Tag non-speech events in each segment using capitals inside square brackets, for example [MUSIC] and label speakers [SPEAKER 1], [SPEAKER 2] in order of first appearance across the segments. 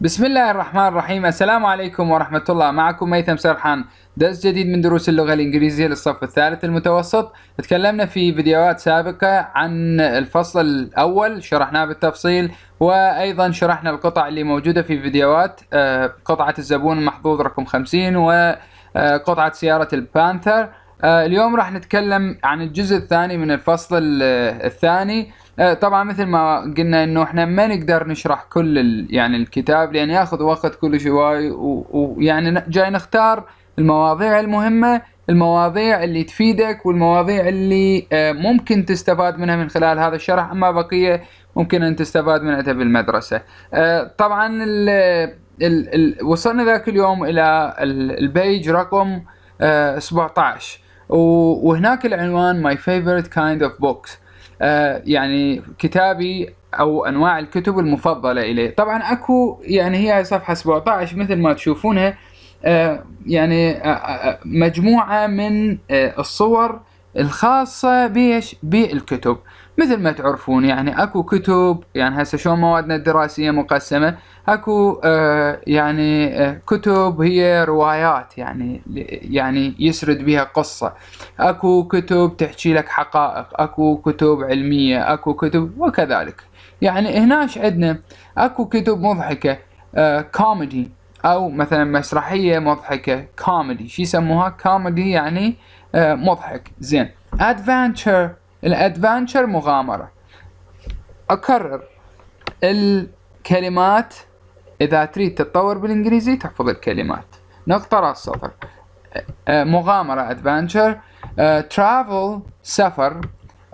[SPEAKER 1] بسم الله الرحمن الرحيم السلام عليكم ورحمة الله معكم ميثم سرحان درس جديد من دروس اللغة الإنجليزية للصف الثالث المتوسط تكلمنا في فيديوهات سابقة عن الفصل الأول شرحناه بالتفصيل وأيضا شرحنا القطع اللي موجودة في فيديوهات قطعة الزبون المحظوظ رقم 50 وقطعة سيارة البانثر اليوم راح نتكلم عن الجزء الثاني من الفصل الثاني آه، طبعا مثل ما قلنا انه احنا ما نقدر نشرح كل ال... يعني الكتاب لان ياخذ وقت كل شوي ويعني و... يعني جاي نختار المواضيع المهمه المواضيع اللي تفيدك والمواضيع اللي آه، ممكن تستفاد منها من خلال هذا الشرح اما بقيه ممكن ان تستفاد منها بالمدرسه آه، طبعا ال... ال... ال... وصلنا ذاك اليوم الى البيج رقم 17 وهناك العنوان my favorite kind of books آه، يعني كتابي او انواع الكتب المفضله الي طبعا اكو يعني هي صفحه 17 مثل ما تشوفونها آه، يعني آه، مجموعه من الصور الخاصه بيش بالكتب بي مثل ما تعرفون يعني اكو كتب يعني هسه شلون موادنا الدراسيه مقسمه اكو آه يعني آه كتب هي روايات يعني يعني يسرد بها قصه اكو كتب تحكي لك حقائق اكو كتب علميه اكو كتب وكذلك يعني هناش عندنا اكو كتب مضحكه آه كوميدي او مثلا مسرحيه مضحكه كوميدي شو يسموها كوميدي يعني آه مضحك زين ادفنتشر الادفنتشر مغامرة اكرر الكلمات اذا تريد تتطور بالانجليزي تحفظ الكلمات نقطة راس سطر مغامرة ادفنتشر ترافل سفر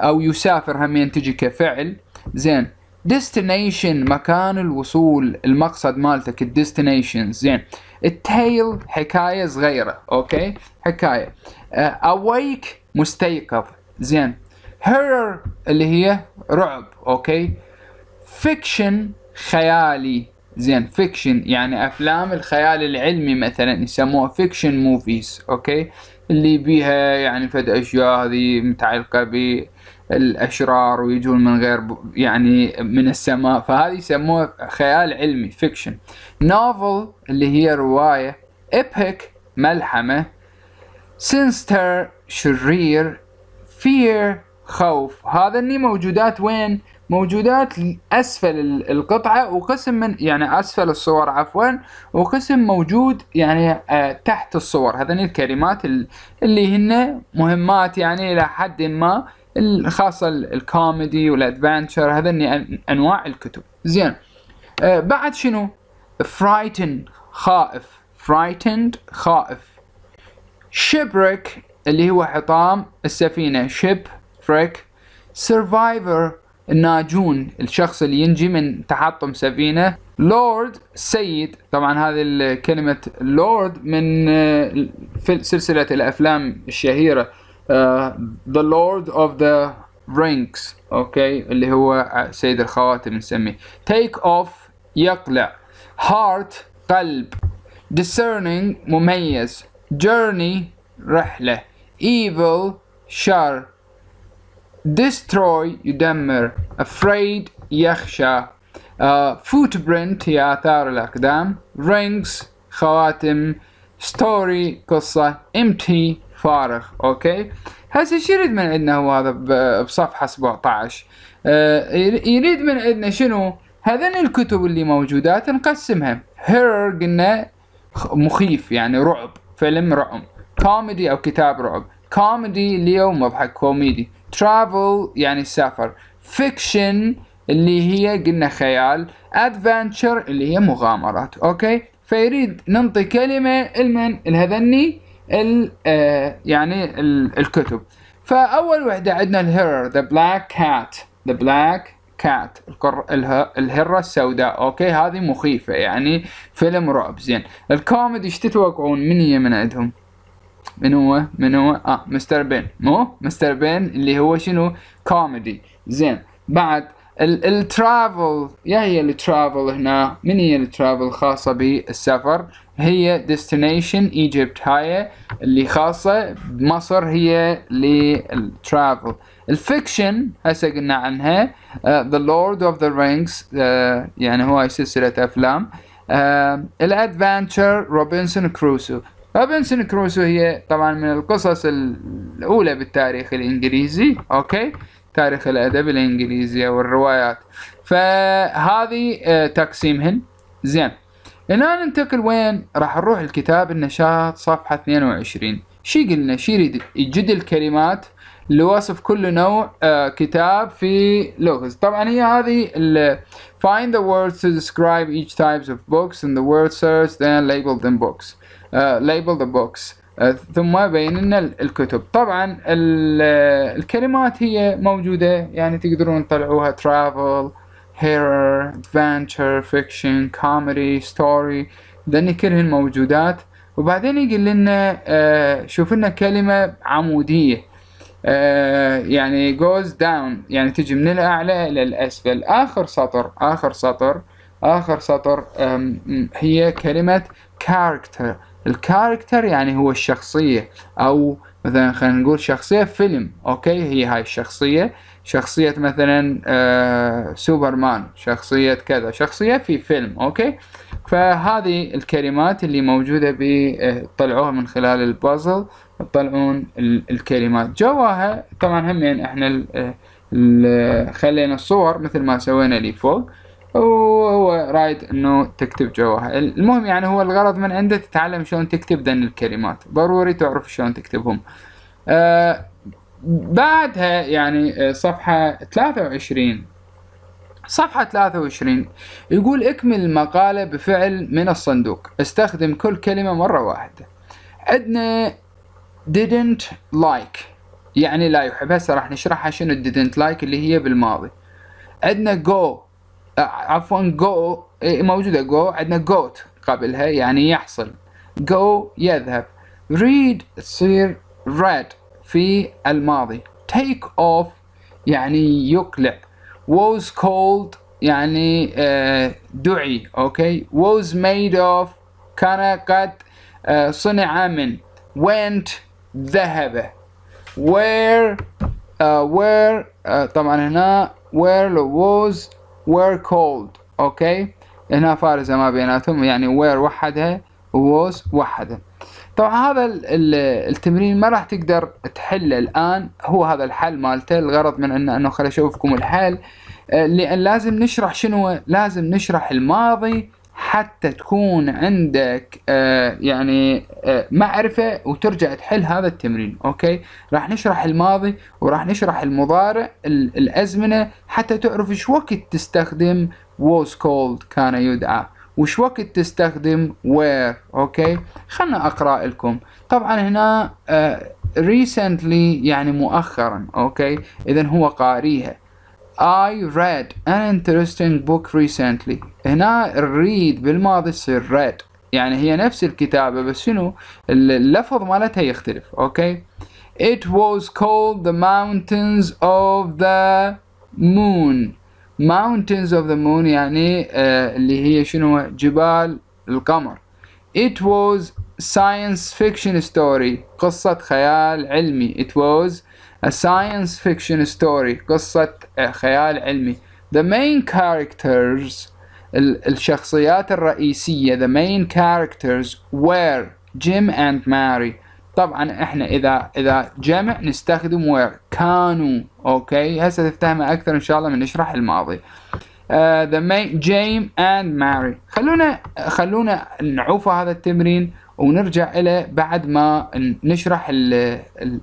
[SPEAKER 1] او يسافر همين تجي كفعل زين ديستنيشن مكان الوصول المقصد مالتك الديستنيشن زين التيل حكاية صغيرة اوكي حكاية اويك مستيقظ زين هيرر اللي هي رعب اوكي فيكشن خيالي زين فيكشن يعني افلام الخيال العلمي مثلا يسموها فيكشن موفيز اوكي اللي بيها يعني فد اشياء هذه متعلقه بالاشرار ويجون من غير يعني من السماء فهذه يسموها خيال علمي فيكشن نوفل اللي هي روايه ايبك ملحمه سينستر شرير فير خوف هذني موجودات وين موجودات اسفل القطعه وقسم من يعني اسفل الصور عفوا وقسم موجود يعني آه، تحت الصور هذني الكلمات اللي هن مهمات يعني الى حد ما خاصه الكوميدي والادفنتشر هذني انواع الكتب زين آه، بعد شنو فرايتن خائف frightened خائف شبرك اللي هو حطام السفينه ship تريك سيرفايفر الناجون الشخص اللي ينجي من تحطم سفينة لورد سيد طبعا هذه كلمة لورد من آه، سلسلة الأفلام الشهيرة ذا لورد اوف ذا رينكس اوكي اللي هو سيد الخواتم نسميه تيك اوف يقلع هارت قلب discerning مميز journey رحلة evil شر destroy يدمر afraid يخشى uh, footprint هي آثار الأقدام rings خواتم story قصة empty فارغ اوكي هسه شو يريد من عندنا هو هذا بصفحة 17 uh, يريد من عندنا شنو هذين الكتب اللي موجودات نقسمها هيرور قلنا مخيف يعني رعب فيلم رعب كوميدي او كتاب رعب كوميدي اللي هو مضحك كوميدي travel يعني السفر fiction اللي هي قلنا خيال adventure اللي هي مغامرات اوكي فيريد ننطي كلمة المن الهذني ال آه، يعني الكتب فأول وحدة عندنا الهرر ذا بلاك كات ذا بلاك كات الهرة السوداء اوكي هذه مخيفة يعني فيلم رعب زين الكوميدي ايش تتوقعون من هي من عندهم من هو من هو اه مستر بين مو مستر بين اللي هو شنو كوميدي زين بعد الترافل يا هي الترافل هنا من هي الترافل خاصة بالسفر هي ديستنيشن ايجيبت هاي اللي خاصة بمصر هي للترافل الفيكشن هسه قلنا عنها ذا لورد اوف ذا رينجز يعني هو سلسلة افلام آه، الادفنتشر روبنسون كروسو روبنسون كروسو هي طبعا من القصص الأولى بالتاريخ الإنجليزي أوكي تاريخ الأدب الإنجليزي أو الروايات فهذه آه، تقسيمهن زين الان ننتقل وين راح نروح الكتاب النشاط صفحة 22 شي قلنا شي يريد يجد الكلمات لوصف كل نوع آه، كتاب في لغز طبعا هي هذه find the words to describe each types of books in the word search then label them books آه، label the books آه، ثم بين لنا الكتب طبعا آه، الكلمات هي موجودة يعني تقدرون تطلعوها travel horror adventure fiction comedy story لأن كلهن موجودات وبعدين يقول لنا شوف لنا كلمة عمودية يعني goes down يعني تجي من الأعلى إلى الأسفل آخر سطر آخر سطر آخر سطر هي كلمة character الكاركتر يعني هو الشخصية أو مثلا خلينا نقول شخصية فيلم أوكي هي هاي الشخصية شخصية مثلا آه، سوبرمان شخصية كذا شخصية في فيلم أوكي فهذه الكلمات اللي موجودة آه، طلعوها من خلال البازل تطلعون الكلمات جواها طبعا همين احنا آه، خلينا الصور مثل ما سوينا اللي فوق وهو رايد انه تكتب جواها المهم يعني هو الغرض من عنده تتعلم شلون تكتب ذن الكلمات ضروري تعرف شلون تكتبهم آه، بعدها يعني آه، صفحة 23 صفحة 23 يقول اكمل المقالة بفعل من الصندوق استخدم كل كلمة مرة واحدة عندنا didn't like يعني لا يحب هسه راح نشرحها شنو didn't like اللي هي بالماضي عندنا go آه، عفوا جو إيه، موجوده جو عندنا جوت قبلها يعني يحصل جو يذهب ريد تصير ريد في الماضي تيك اوف يعني يقلع was called يعني آه، دعي اوكي was made of كان قد آه، صنع من went ذهب where uh, where uh, طبعا هنا where was were called اوكي هنا فارزة ما بيناتهم يعني were وحدها was وحدها طبعا هذا التمرين ما راح تقدر تحله الان هو هذا الحل مالته الغرض من انه انه خليني اشوفكم الحل آه، لان لازم نشرح شنو لازم نشرح الماضي حتى تكون عندك آه يعني آه معرفة وترجع تحل هذا التمرين أوكي راح نشرح الماضي وراح نشرح المضارع الأزمنة حتى تعرف ايش وقت تستخدم was called كان يدعى وش وقت تستخدم where أوكي خلنا أقرأ لكم طبعا هنا آه recently يعني مؤخرا أوكي إذا هو قاريها I read an interesting book recently هنا الريد بالماضي تصير read يعني هي نفس الكتابة بس شنو اللفظ مالتها يختلف اوكي It was called the mountains of the moon mountains of the moon يعني uh, اللي هي شنو جبال القمر It was science fiction story قصة خيال علمي It was A science fiction story قصة خيال علمي The main characters الشخصيات الرئيسية the main characters were Jim and Mary طبعا احنا اذا اذا جمع نستخدم وير كانوا اوكي هسه تفتهمها اكثر ان شاء الله من نشرح الماضي ذا uh, the main اند and Mary خلونا خلونا نعوف هذا التمرين ونرجع له بعد ما نشرح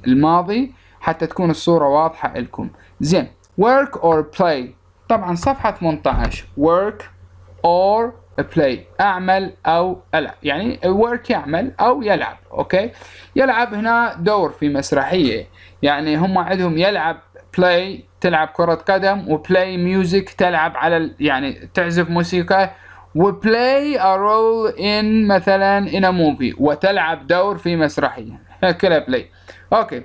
[SPEAKER 1] الماضي حتى تكون الصورة واضحة لكم زين work or play طبعا صفحة 18 work or play اعمل او العب يعني work يعمل او يلعب اوكي يلعب هنا دور في مسرحية يعني هم عندهم يلعب بلاي تلعب كرة قدم وبلاي ميوزك تلعب على ال... يعني تعزف موسيقى وبلاي a role in مثلا in a movie وتلعب دور في مسرحية [LAUGHS] كلها بلاي اوكي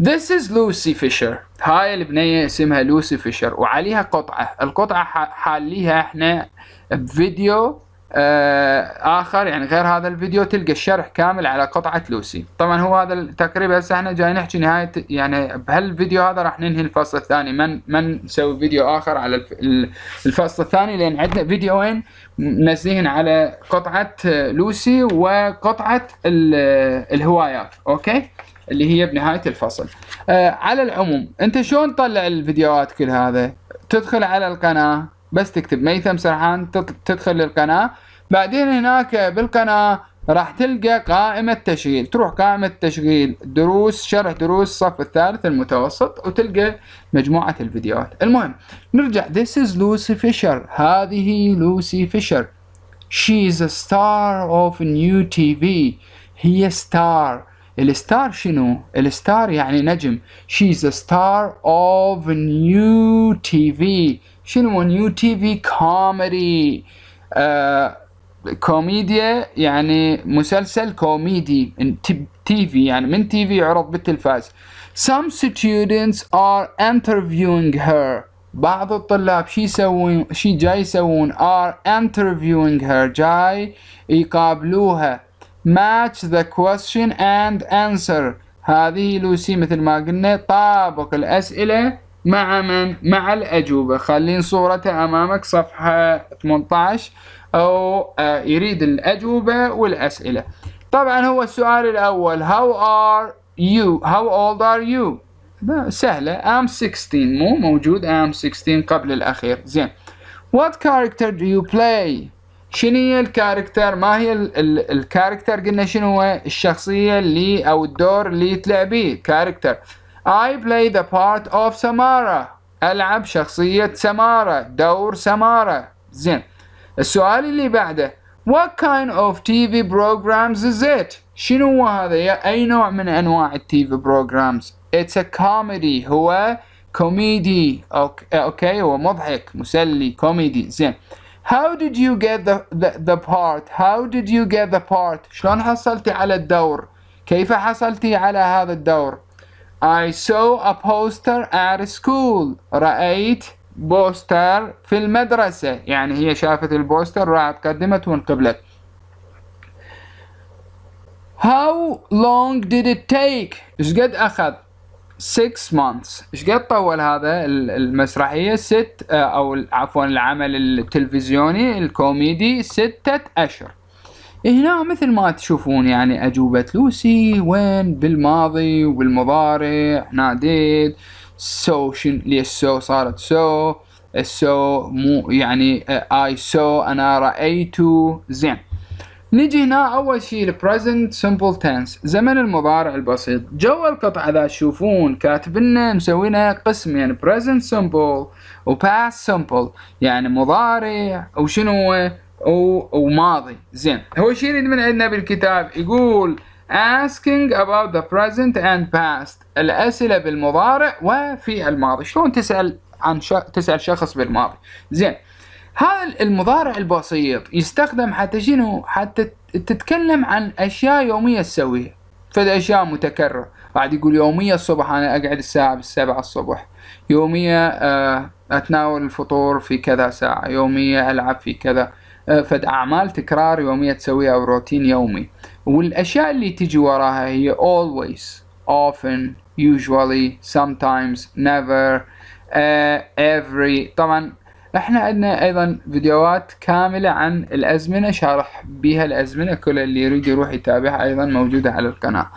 [SPEAKER 1] This is Lucy Fisher هاي البنية اسمها لوسي فيشر وعليها قطعة القطعة حاليها احنا بفيديو آه، اخر يعني غير هذا الفيديو تلقى الشرح كامل على قطعه لوسي طبعا هو هذا تقريبا هسه احنا جاي نحكي نهايه يعني بهالفيديو هذا راح ننهي الفصل الثاني من من نسوي فيديو اخر على الفصل الثاني لان عندنا فيديوين منزلين على قطعه لوسي وقطعه الهوايات اوكي اللي هي بنهايه الفصل آه على العموم انت شلون تطلع الفيديوهات كل هذا تدخل على القناه بس تكتب ميثم سرحان تدخل للقناه بعدين هناك بالقناه راح تلقى قائمة تشغيل تروح قائمة تشغيل دروس شرح دروس الصف الثالث المتوسط وتلقى مجموعة الفيديوهات المهم نرجع This is Lucy Fisher هذه لوسي فيشر She is a star of new TV هي ستار الستار شنو الستار يعني نجم she's a star of a new TV شنو new TV comedy آه كوميديا يعني مسلسل كوميدي تي في يعني من تي في يعرض بالتلفاز some students are interviewing her بعض الطلاب شي يسوون شي جاي يسوون are interviewing her جاي يقابلوها match the question and answer هذه لوسي مثل ما قلنا طابق الأسئلة مع من؟ مع الأجوبة خلين صورته أمامك صفحة 18 أو آه، يريد الأجوبة والأسئلة طبعا هو السؤال الأول how are you how old are you سهلة I'm 16 مو موجود I'm 16 قبل الأخير زين what character do you play شنو هي الكاركتر ما هي ال ال الكاركتر قلنا شنو هو الشخصية اللي أو الدور اللي تلعبيه كاركتر I play the part of سمارة ألعب شخصية سمارة دور سمارة زين السؤال اللي بعده What kind of TV programs is it? شنو هو هذا يا أي نوع من أنواع التي في بروجرامز It's a comedy هو كوميدي أوكي هو مضحك مسلي كوميدي زين how did you get the, the, the part how did you get the part شلون حصلتي على الدور كيف حصلتي على هذا الدور I saw a poster at school رأيت بوستر في المدرسة يعني هي شافت البوستر راحت قدمت وانقبلت How long did it take؟ ايش قد أخذ؟ 6 months ايش قد طول هذا المسرحيه ست آه، او عفوا العمل التلفزيوني الكوميدي ستة اشهر هنا مثل ما تشوفون يعني أجوبة لوسي وين بالماضي وبالمضارع ناديت سو شن ليش سو صارت سو السو مو يعني اي آه، سو انا رأيت زين نجي هنا اول شيء present simple tense زمن المضارع البسيط جوا القطعة ذا تشوفون كاتب لنا مسوينا قسمين يعني present simple و past simple يعني مضارع وشنو وماضي زين هو شيء يريد من عندنا بالكتاب يقول asking about the present and past الأسئلة بالمضارع وفي الماضي شلون تسأل عن شا... تسأل شخص بالماضي زين هذا المضارع البسيط يستخدم حتى شنو حتى تتكلم عن اشياء يوميه تسويها فد اشياء متكرره بعد يقول يوميا الصبح انا اقعد الساعه بالسبعة الصبح يوميا آه، اتناول الفطور في كذا ساعه يوميا العب في كذا آه، فد اعمال تكرار يوميه تسويها او روتين يومي والاشياء اللي تجي وراها هي always often usually sometimes never uh, every طبعا احنا عندنا ايضا فيديوهات كاملة عن الازمنة شارح بها الازمنة كل اللي يريد يروح يتابعها ايضا موجودة على القناة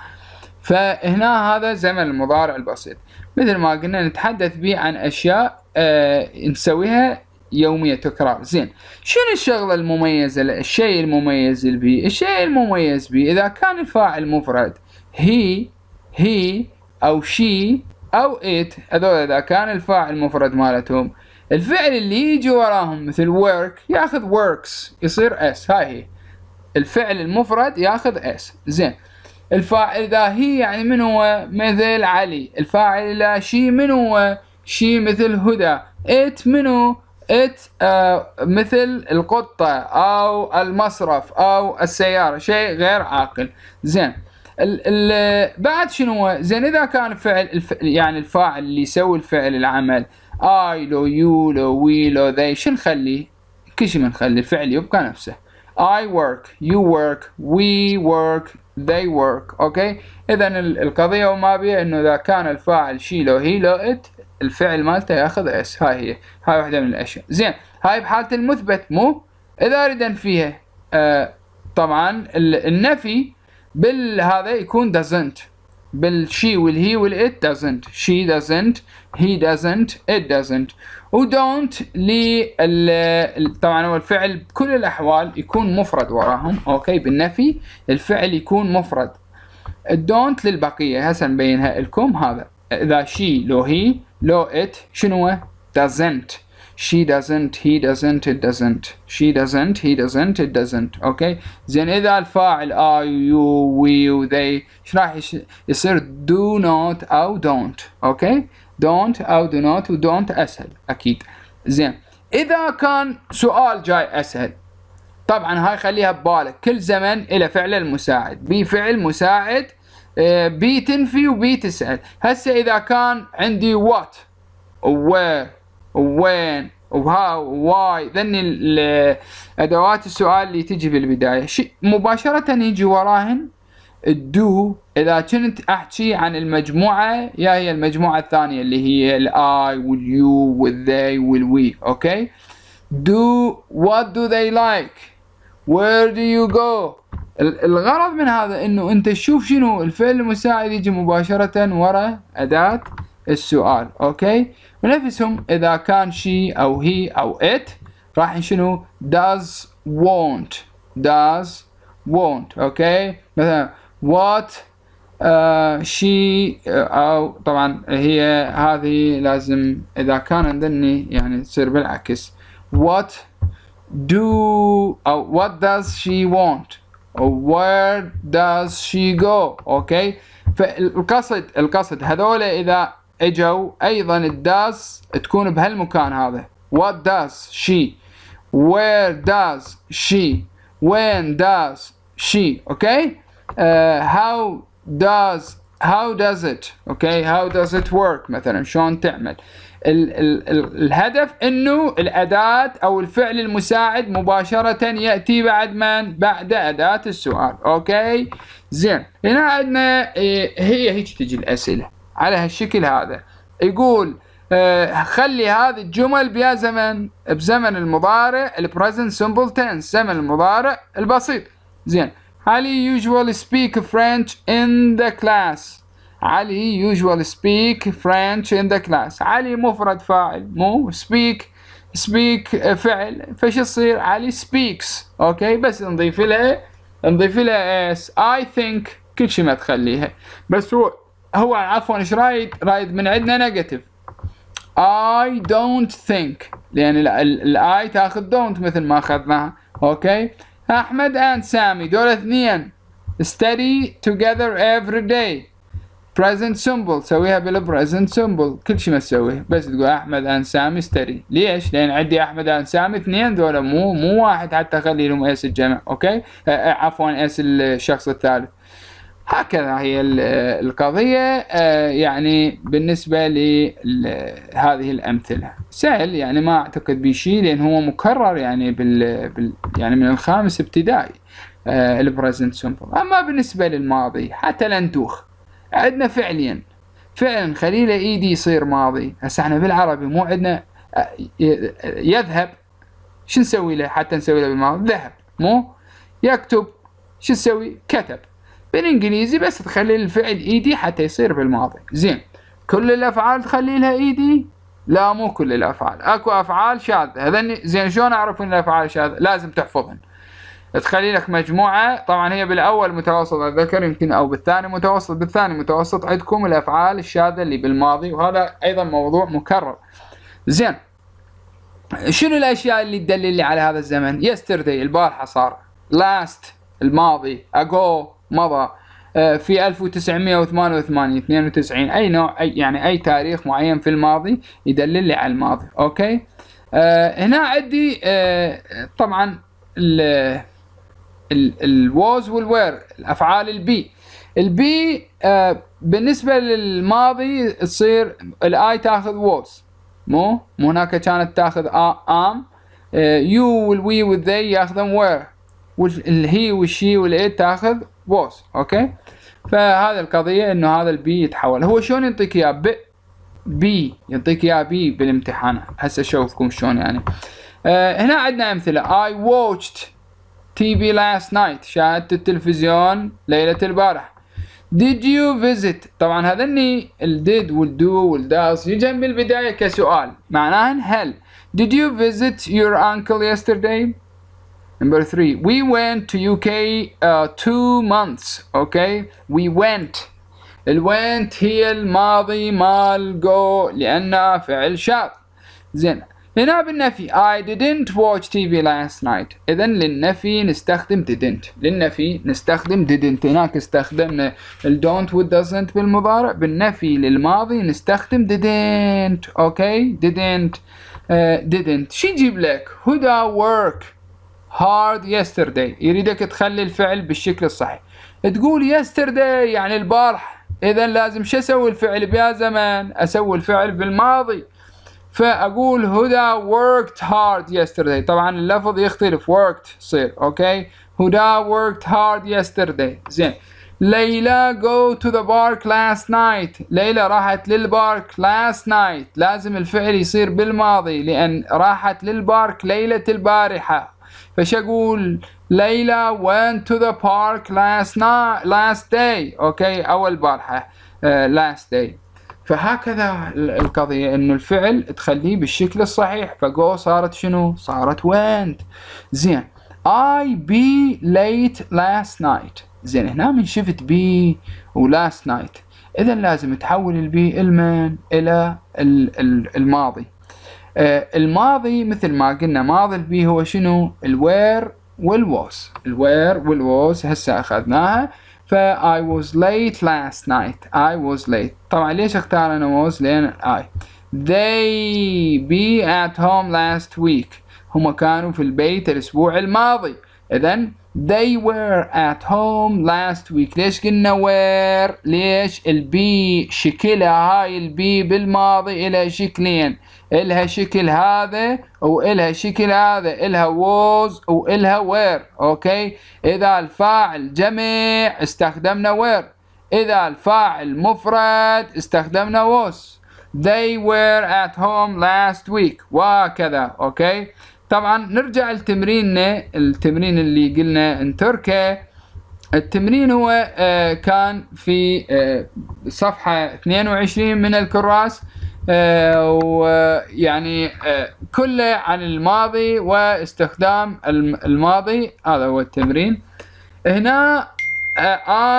[SPEAKER 1] فهنا هذا زمن المضارع البسيط مثل ما قلنا نتحدث به عن اشياء اه نسويها يومية تكرار زين شنو الشغلة المميزة الشيء المميز به الشيء المميز به اذا كان الفاعل مفرد هي هي او شي او ات هذول اذا كان الفاعل مفرد مالتهم الفعل اللي يجي وراهم مثل work ياخذ works يصير s هاي هي الفعل المفرد ياخذ s زين الفاعل ذا هي يعني من هو مثل علي الفاعل لا شي من هو شي مثل هدى ات منو ات آه مثل القطة او المصرف او السيارة شيء غير عاقل زين الـ الـ بعد شنو زين اذا كان فعل الف يعني الفاعل اللي يسوي الفعل العمل اي لو يو لو وي لو ذي شو نخلي كل شيء بنخلي الفعل يبقى نفسه I work you work we work they work اوكي اذا القضيه وما بها انه اذا كان الفاعل شي لو هي لو ات الفعل مالته ياخذ اس هاي هي هاي واحده من الاشياء زين هاي بحاله المثبت مو اذا اريد فيها آه طبعا النفي بالهذا يكون doesn't بالشي والهي والإت doesn't she doesn't he doesn't it doesn't ودونت لل طبعا هو الفعل بكل الاحوال يكون مفرد وراهم اوكي بالنفي الفعل يكون مفرد الدونت للبقيه هسه نبينها لكم هذا اذا شي لو هي لو ات شنو doesn't she doesn't he doesn't it doesn't she doesn't he doesn't it doesn't اوكي زين اذا الفاعل I you we they ايش راح يصير do not او don't اوكي don't او do not و don't اسهل اكيد زين اذا كان سؤال جاي اسهل طبعا هاي خليها ببالك كل زمن الى فعل المساعد بي فعل مساعد بي آه، تنفي وبي تسأل هسه اذا كان عندي what و وين وهاو واي ذني ادوات السؤال اللي تجي بالبدايه مباشره يجي وراهن الدو اذا كنت احكي عن المجموعه يا هي المجموعه الثانيه اللي هي الاي واليو والذي والوي اوكي do what do they like where do you go الغرض من هذا انه انت تشوف شنو الفعل المساعد يجي مباشره ورا اداه السؤال اوكي ونفسهم اذا كان شي او هي او it راح شنو does want does want اوكي مثلا what uh, she uh, او طبعا هي هذه لازم اذا كان عندني يعني تصير بالعكس what do او what does she want or where does she go اوكي فالقصد القصد هذول اذا اجوا ايضا الداس تكون بهالمكان هذا what does she وير does she when does she اوكي هاو uh, how does داز does it هاو how does it work مثلا شلون تعمل ال ال ال الهدف انه الاداة او الفعل المساعد مباشرة ياتي بعد من بعد اداة السؤال اوكي زين هنا عندنا إيه، هي هيك تجي الاسئلة على هالشكل هذا يقول آه، خلي هذه الجمل بيا زمن بزمن المضارع البريزنت سمبل تنس زمن المضارع البسيط زين علي usually speak French in the class علي usually speak French in the class علي مفرد فاعل مو speak speak فعل فش يصير علي speaks اوكي بس نضيف لها نضيف لها اس اي ثينك كل شيء ما تخليها بس هو هو عفوا ايش رايد رايد من عندنا نيجاتيف I don't think لأن يعني الآي تاخذ دونت مثل ما أخذناها أوكي أحمد اند سامي دول اثنين study together every day present simple سويها present simple كل شيء ما تسويه بس تقول أحمد اند سامي study ليش؟ لأن عندي أحمد اند سامي اثنين دول مو مو واحد حتى أخلي لهم اس الجمع أوكي عفوا اس الشخص الثالث هكذا هي القضية آه، يعني بالنسبة لهذه الأمثلة سهل يعني ما أعتقد بشيء لأن هو مكرر يعني بال, يعني من الخامس ابتدائي آه، البريزنت سمبل أما بالنسبة للماضي حتى الأنتوخ عندنا فعليا فعلا خليله ايدي يصير ماضي هسه احنا بالعربي مو عندنا آه، يذهب شو نسوي له حتى نسوي له بالماضي ذهب مو يكتب شو نسوي كتب بالانجليزي بس تخلي الفعل ايدي e حتى يصير بالماضي زين كل الافعال تخلي لها ايدي e لا مو كل الافعال اكو افعال شاذة هذن زين شلون اعرف ان الافعال شاذة لازم تحفظهم تخلي لك مجموعه طبعا هي بالاول متوسط الذكر يمكن او بالثاني متوسط بالثاني متوسط عندكم الافعال الشاذه اللي بالماضي وهذا ايضا موضوع مكرر زين شنو الاشياء اللي تدلل على هذا الزمن يستردي البارحه صار لاست الماضي اجو مضى آه، في 1988 92 اي نوع اي يعني اي تاريخ معين في الماضي يدلل لي على الماضي اوكي آه هنا عندي آه طبعا ال ال الووز والوير الافعال البي البي آه بالنسبه للماضي تصير الاي تاخذ ووز مو مو هناك كانت تاخذ ام يو والوي والذي ياخذون وير والهي والشي والايد تاخذ بوس اوكي فهذا القضيه انه هذا البي يتحول هو شلون يعطيك اياه ب بي يعطيك اياه بي بالامتحان هسه اشوفكم شلون يعني آه، هنا عندنا امثله اي واتشت تي في لاست نايت شاهدت التلفزيون ليله البارح Did you visit؟ طبعا هذني الديد والدو does يجن بالبداية كسؤال معناهن هل Did you visit your uncle yesterday؟ Number three, we went to UK uh, two months, okay? We went. It went here. هي الماضي مال go لأنها فعل شاب. زين. هنا بالنفي I didn't watch TV last night. إذن للنفي نستخدم didn't. للنفي نستخدم didn't. هناك استخدمنا ال don't with doesn't بالمضارع. بالنفي للماضي نستخدم didn't. Okay? Didn't. Eh, didn't. She black. Who هدى work. hard yesterday يريدك تخلي الفعل بالشكل الصحيح تقول yesterday يعني البارح اذا لازم شو اسوي الفعل بيا زمان اسوي الفعل بالماضي فاقول هدى worked hard yesterday طبعا اللفظ يختلف worked يصير اوكي هدى worked hard yesterday زين ليلى go to the park last night ليلى راحت للبارك last night لازم الفعل يصير بالماضي لأن راحت للبارك ليلة البارحة فايش اقول ليلى went to the park last night last day اوكي اول البارحه uh, آه، last day فهكذا القضية انه الفعل تخليه بالشكل الصحيح فجو صارت شنو صارت went زين I be late last night زين هنا من شفت بي و last night اذا لازم تحول البي المن الى الماضي آه، الماضي مثل ما قلنا ماضي البي هو شنو الوير والووز الوير والووز هسه اخذناها فا I was late last night I was late طبعا ليش اختار انا was لان I they be at home last week هم كانوا في البيت الاسبوع الماضي اذا They were at home last week ليش قلنا were ليش البي شكلها هاي البي بالماضي إلها شكلين إلها شكل هذا وإلها شكل هذا إلها was وإلها were أوكي إذا الفاعل جمع استخدمنا were إذا الفاعل مفرد استخدمنا was They were at home last week وهكذا أوكي طبعا نرجع لتمريننا التمرين اللي قلنا ان تركه التمرين هو آه، كان في آه، صفحة 22 من الكراس آه، ويعني كله عن الماضي واستخدام الماضي هذا هو التمرين هنا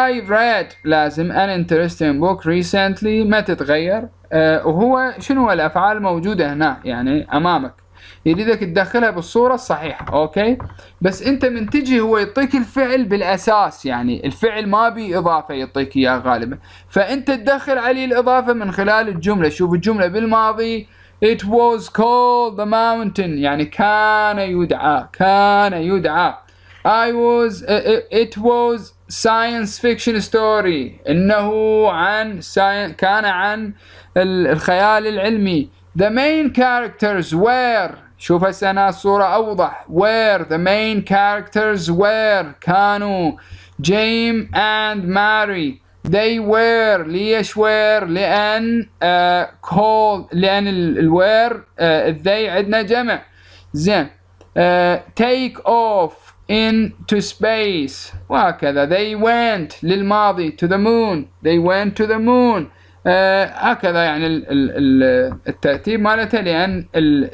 [SPEAKER 1] I read لازم an interesting book recently ما تتغير وهو شنو الأفعال موجودة هنا يعني أمامك يريدك تدخلها بالصورة الصحيحة اوكي بس انت من تجي هو يعطيك الفعل بالاساس يعني الفعل ما بي اضافة يعطيك اياه غالبا فانت تدخل عليه الاضافة من خلال الجملة شوف الجملة بالماضي It was called the mountain يعني كان يدعى كان يدعى I was it was science fiction story انه عن كان عن الخيال العلمي The main characters were شوف هسه انا الصورة اوضح where the main characters were كانوا James and Mary they were ليش were لأن uh, called لأن ال were uh, they عندنا جمع زين uh, take off into space وهكذا they went للماضي to the moon they went to the moon آه، هكذا يعني الترتيب مالته لأن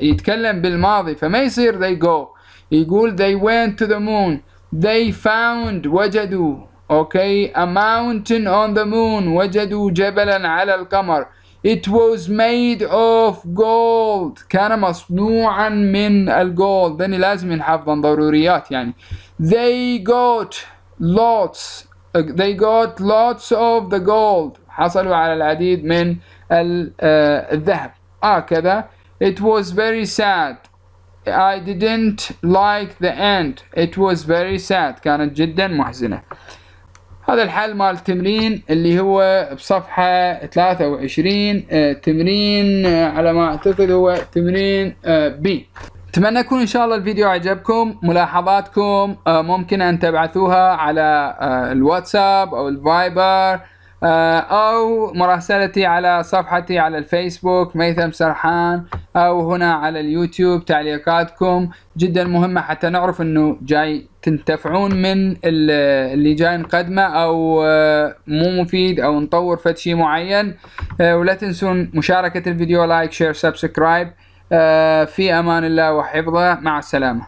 [SPEAKER 1] يتكلم بالماضي فما يصير they go يقول they went to the moon they found وجدوا okay a mountain on the moon وجدوا جبلا على القمر It was made of gold كان مصنوعا من الجولد دني لازم نحفظا ضروريات يعني They got lots They got lots of the gold حصلوا على العديد من آه، الذهب هكذا It was very sad I didn't like the end It was very sad كانت جدا محزنة هذا الحل مال التمرين اللي هو بصفحة 23 آه، تمرين آه، على ما اعتقد هو تمرين بي اتمنى يكون ان شاء الله الفيديو عجبكم ملاحظاتكم ممكن ان تبعثوها على الواتساب او الفايبر آه، أو مراسلتي على صفحتي على الفيسبوك ميثم سرحان أو هنا على اليوتيوب تعليقاتكم جدا مهمة حتى نعرف أنه جاي تنتفعون من اللي جاي نقدمه أو آه، مو مفيد أو نطور فد شيء معين آه، ولا تنسون مشاركة الفيديو لايك شير سبسكرايب في أمان الله وحفظه مع السلامة